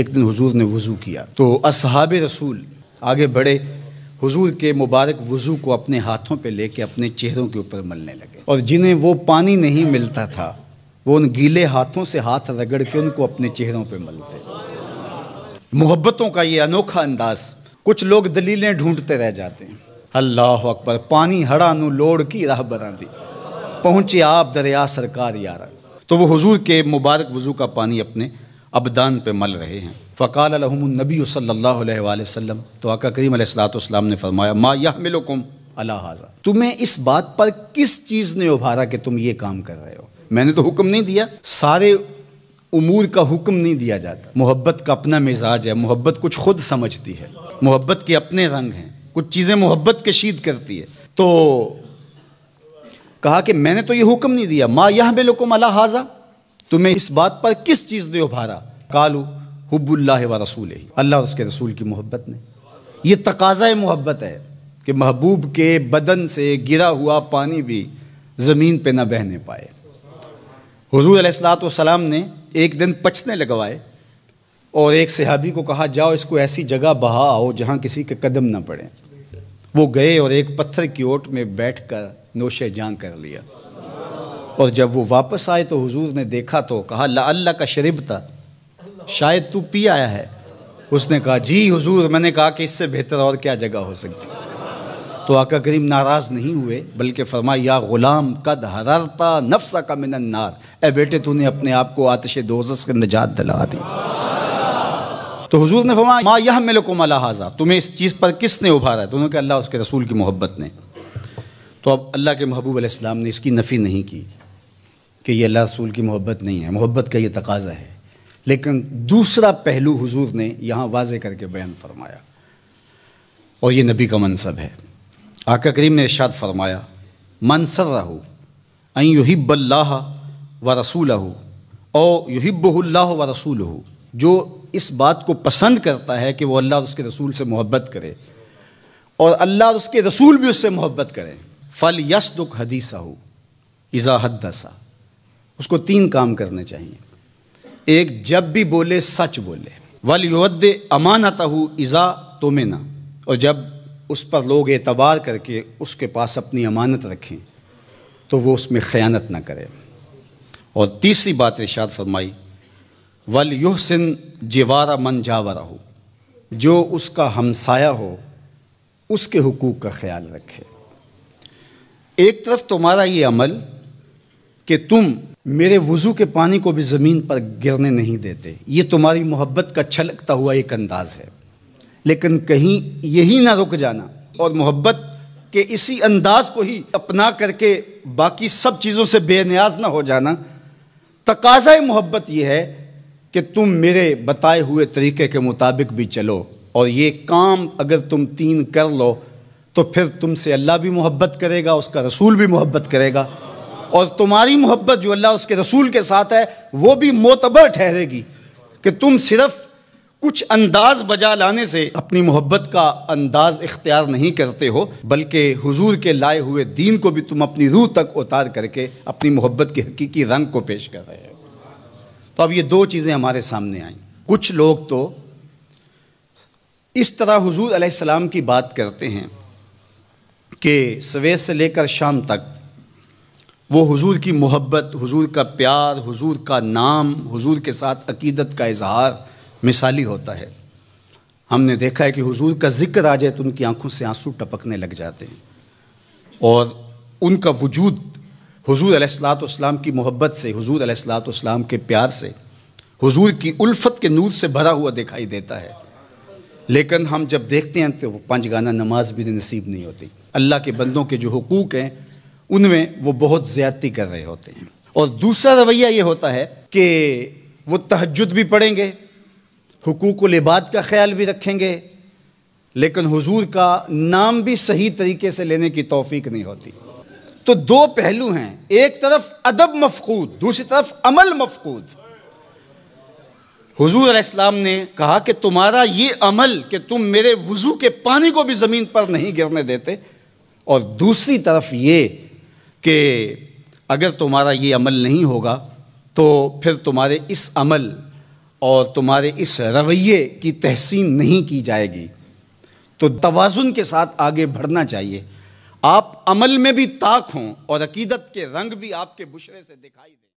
एक दिन हुजूर ने वज़ू किया तो असहाब रसूल आगे बढ़े हुजूर के मुबारक वज़ू को अपने हाथों पे लेके अपने चेहरों के ऊपर मलने लगे और जिन्हें वो पानी नहीं मिलता था वो उन गीले हाथों से हाथ रगड़ के उनको अपने चेहरों पे मलते मोहब्बतों का ये अनोखा अंदाज कुछ लोग दलीलें ढूंढते रह जाते हैं अल्लाह अकबर पानी हड़ा हड़ानू लोड़ की राह बना दी पहुँचे आप दरिया सरकार यार तो वो हुजूर के मुबारक वज़ू का पानी अपने अबदान पे मल रहे हैं फ़काल नबी सल्ला वसम तो आका करीम सलाम ने फरमाया मा यह मिलकुम अलाहाजा तुम्हें इस बात पर किस चीज़ ने उभारा कि तुम ये काम कर रहे हो मैंने तो हुक्म नहीं दिया सारे उमूर का हुक्म नहीं दिया जाता मोहब्बत का अपना मिजाज है मोहब्बत कुछ खुद समझती है मोहब्बत के अपने रंग हैं कुछ चीज़ें मोहब्बत कशीद करती है तो कहा कि मैंने तो ये हुक्म नहीं दिया माँ यह बेलकुम अला हाजा तुम्हें इस बात पर किस चीज़ ने उभारा कालू हब्बुल्ला व रसूल ही अल्लाह उसके रसूल की मोहब्बत ने यह तकाजा मोहब्बत है कि महबूब के बदन से गिरा हुआ पानी भी ज़मीन पर ना बहने पाए हजूर असलातम ने एक दिन पचने लगवाए और एक सिहाबी को कहा जाओ इसको ऐसी जगह बहाओ जहाँ किसी के कदम ना पड़े वो गए और एक पत्थर की ओट में बैठ कर नोश जान कर लिया और जब वो वापस आए तो हजूर ने देखा तो कहा ला अल्लाह का शरीब था शायद तू पी आया है उसने कहा जी हुजूर मैंने कहा कि इससे बेहतर और क्या जगह हो सकती तो आका करीम नाराज़ नहीं हुए बल्कि फरमाया या ग़ुलाम कद हरारता नफ्सा का मिनन्नार ए बेटे तूने अपने आप को आतश दोजस के निजात दिला दी तो हुजूर ने फरमाया माँ यह मेरे को मलाहाजा तुम्हें इस चीज़ पर किसने उभारा तो है तुमने कहा अल्लाह उसके रसूल की मोहब्बत ने तो अब अल्लाह के महबूब ने इसकी नफ़ी नहीं की कि यह अल्लाह रसूल की मोहब्बत नहीं है मोहब्बत का ये तकाजा है लेकिन दूसरा पहलू हुजूर ने यहाँ वाजे करके बयान फरमाया और ये नबी का मनसब है आका करीम ने इर्शाद फरमाया मनसर रहो अं युहिब्ल्लाह व रसूल हो और युहिब्बुल्लाह व रसूल हो जो इस बात को पसंद करता है कि वो अल्लाह उसके रसूल से मोहब्बत करे और अल्लाह उसके रसूल भी उससे मोहब्बत करें फ़ल दुख हदीसा हो इजाहदसा उसको तीन काम करने चाहिए एक जब भी बोले सच बोले वल युद्ध आता हो इज़ा ना और जब उस पर लोग एतबार करके उसके पास अपनी अमानत रखें तो वो उसमें ख़यानत ना करें और तीसरी बात इर्शाद फरमाई वल युहसिन जवारा मन जावरा हो जो उसका हमसाया हो उसके हकूक़ का ख्याल रखे एक तरफ तुम्हारा ये अमल कि तुम मेरे वज़ू के पानी को भी ज़मीन पर गिरने नहीं देते ये तुम्हारी मोहब्बत का छलकता हुआ एक अंदाज है लेकिन कहीं यही ना रुक जाना और मोहब्बत के इसी अंदाज को ही अपना करके बाकी सब चीज़ों से बेनियाज ना हो जाना तकाजा मोहब्बत यह है कि तुम मेरे बताए हुए तरीके के मुताबिक भी चलो और ये काम अगर तुम तीन कर लो तो फिर तुमसे अल्लाह भी मोहब्बत करेगा उसका रसूल भी मोहब्बत करेगा और तुम्हारी मोहब्बत जो अल्लाह उसके रसूल के साथ है वो भी मोतबर ठहरेगी कि तुम सिर्फ कुछ अंदाज बजा लाने से अपनी मोहब्बत का अंदाज इख्तियार नहीं करते हो बल्कि हुजूर के लाए हुए दीन को भी तुम अपनी रूह तक उतार करके अपनी मोहब्बत के हकीकी रंग को पेश कर रहे हो तो अब ये दो चीज़ें हमारे सामने आई कुछ लोग तो इस तरह हुजूर अलैहिस्सलाम की बात करते हैं कि सवेर से लेकर शाम तक वो हुजूर की मोहब्बत हुजूर का प्यार हुजूर का नाम हुजूर के साथ अकीदत का इजहार मिसाली होता है हमने देखा है कि हुजूर का जिक्र आ जाए तो उनकी आंखों से आंसू टपकने लग जाते हैं और उनका वजूद हुजूर अलैहिस्सलाम की मोहब्बत से हुजूर अलैहिस्सलाम के प्यार से हुजूर की उल्फत के नूर से भरा हुआ दिखाई देता है लेकिन हम जब देखते हैं तो वो पंच गाना नमाज भी नसीब नहीं होती अल्लाह के बंदों के जो हकूक़ हैं उनमें वो बहुत ज्यादती कर रहे होते हैं और दूसरा रवैया ये होता है कि वो तहजद भी पढ़ेंगे हकूक लिबाद का ख्याल भी रखेंगे लेकिन हुजूर का नाम भी सही तरीके से लेने की तोफीक नहीं होती तो दो पहलू हैं एक तरफ अदब मफकूद दूसरी तरफ अमल मफकूद हुजूर इस्लाम ने कहा कि तुम्हारा ये अमल कि तुम मेरे वजू के पानी को भी ज़मीन पर नहीं गिरने देते और दूसरी तरफ ये कि अगर तुम्हारा ये अमल नहीं होगा तो फिर तुम्हारे इस अमल और तुम्हारे इस रवैये की तहसीन नहीं की जाएगी तो तोज़ुन के साथ आगे बढ़ना चाहिए आप अमल में भी ताक हों और अकीदत के रंग भी आपके बुशरे से दिखाई दें